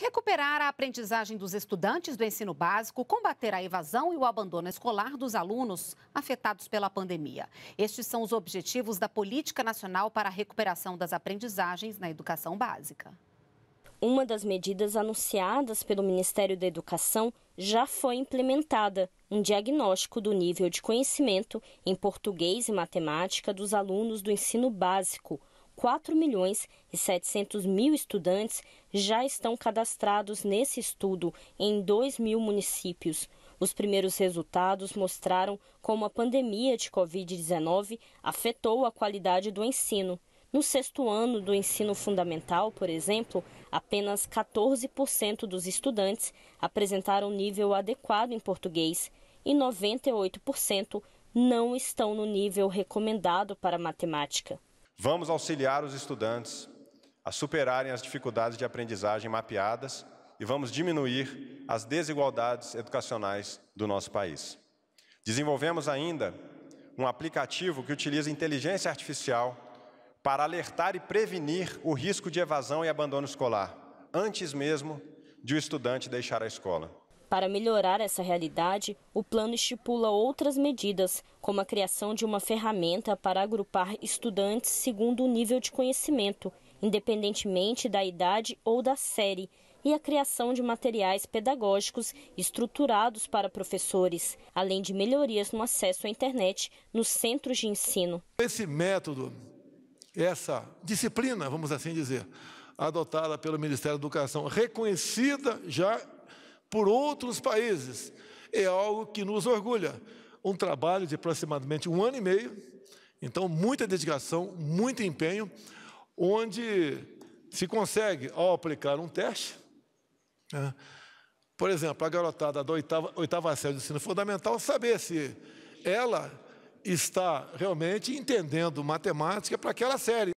Recuperar a aprendizagem dos estudantes do ensino básico, combater a evasão e o abandono escolar dos alunos afetados pela pandemia. Estes são os objetivos da Política Nacional para a Recuperação das Aprendizagens na Educação Básica. Uma das medidas anunciadas pelo Ministério da Educação já foi implementada, um diagnóstico do nível de conhecimento em português e matemática dos alunos do ensino básico, 4 milhões e 700 mil estudantes já estão cadastrados nesse estudo em 2 mil municípios. Os primeiros resultados mostraram como a pandemia de Covid-19 afetou a qualidade do ensino. No sexto ano do ensino fundamental, por exemplo, apenas 14% dos estudantes apresentaram nível adequado em português e 98% não estão no nível recomendado para matemática. Vamos auxiliar os estudantes a superarem as dificuldades de aprendizagem mapeadas e vamos diminuir as desigualdades educacionais do nosso país. Desenvolvemos ainda um aplicativo que utiliza inteligência artificial para alertar e prevenir o risco de evasão e abandono escolar, antes mesmo de o estudante deixar a escola. Para melhorar essa realidade, o plano estipula outras medidas, como a criação de uma ferramenta para agrupar estudantes segundo o nível de conhecimento, independentemente da idade ou da série, e a criação de materiais pedagógicos estruturados para professores, além de melhorias no acesso à internet nos centros de ensino. Esse método, essa disciplina, vamos assim dizer, adotada pelo Ministério da Educação, reconhecida já por outros países. É algo que nos orgulha. Um trabalho de aproximadamente um ano e meio, então muita dedicação, muito empenho, onde se consegue, ao aplicar um teste, né? por exemplo, a garotada da oitava, oitava série do ensino fundamental, saber se ela está realmente entendendo matemática para aquela série.